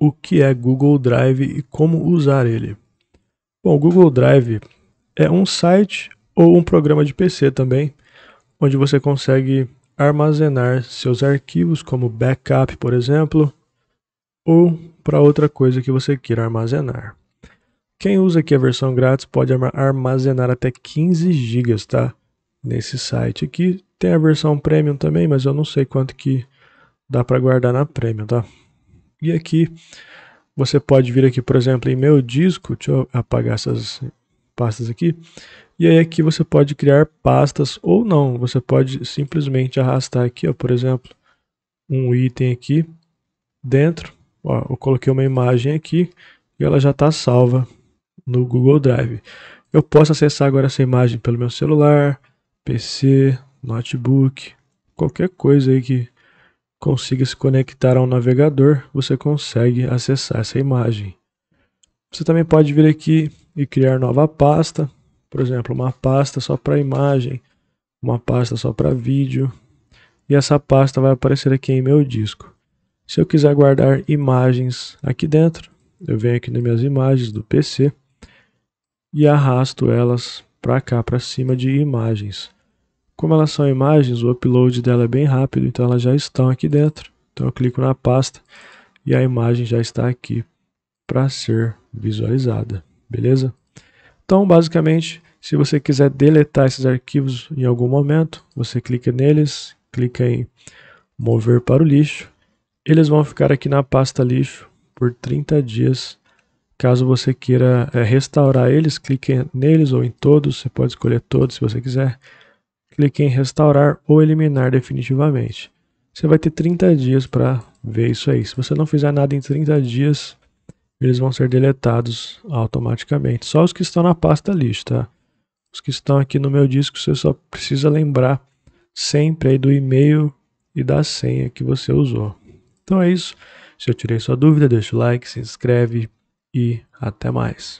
o que é Google Drive e como usar ele. Bom, o Google Drive é um site ou um programa de PC também, onde você consegue armazenar seus arquivos como backup, por exemplo, ou para outra coisa que você queira armazenar. Quem usa aqui a versão grátis pode armazenar até 15 GB, tá? Nesse site aqui tem a versão premium também, mas eu não sei quanto que dá para guardar na premium, tá? E aqui você pode vir aqui, por exemplo, em meu disco, deixa eu apagar essas pastas aqui. E aí aqui você pode criar pastas ou não. Você pode simplesmente arrastar aqui, ó, por exemplo, um item aqui dentro. Ó, eu coloquei uma imagem aqui e ela já está salva no Google Drive. Eu posso acessar agora essa imagem pelo meu celular, PC, notebook, qualquer coisa aí que consiga se conectar ao navegador, você consegue acessar essa imagem. Você também pode vir aqui e criar nova pasta, por exemplo, uma pasta só para imagem, uma pasta só para vídeo, e essa pasta vai aparecer aqui em meu disco. Se eu quiser guardar imagens aqui dentro, eu venho aqui nas minhas imagens do PC e arrasto elas para cá, para cima de imagens. Como elas são imagens, o upload dela é bem rápido, então elas já estão aqui dentro. Então eu clico na pasta e a imagem já está aqui para ser visualizada, beleza? Então, basicamente, se você quiser deletar esses arquivos em algum momento, você clica neles, clica em mover para o lixo. Eles vão ficar aqui na pasta lixo por 30 dias. Caso você queira eh, restaurar eles, clique neles ou em todos, você pode escolher todos se você quiser clique em restaurar ou eliminar definitivamente. Você vai ter 30 dias para ver isso aí. Se você não fizer nada em 30 dias, eles vão ser deletados automaticamente. Só os que estão na pasta lista. tá? Os que estão aqui no meu disco, você só precisa lembrar sempre aí do e-mail e da senha que você usou. Então é isso. Se eu tirei sua dúvida, deixa o like, se inscreve e até mais.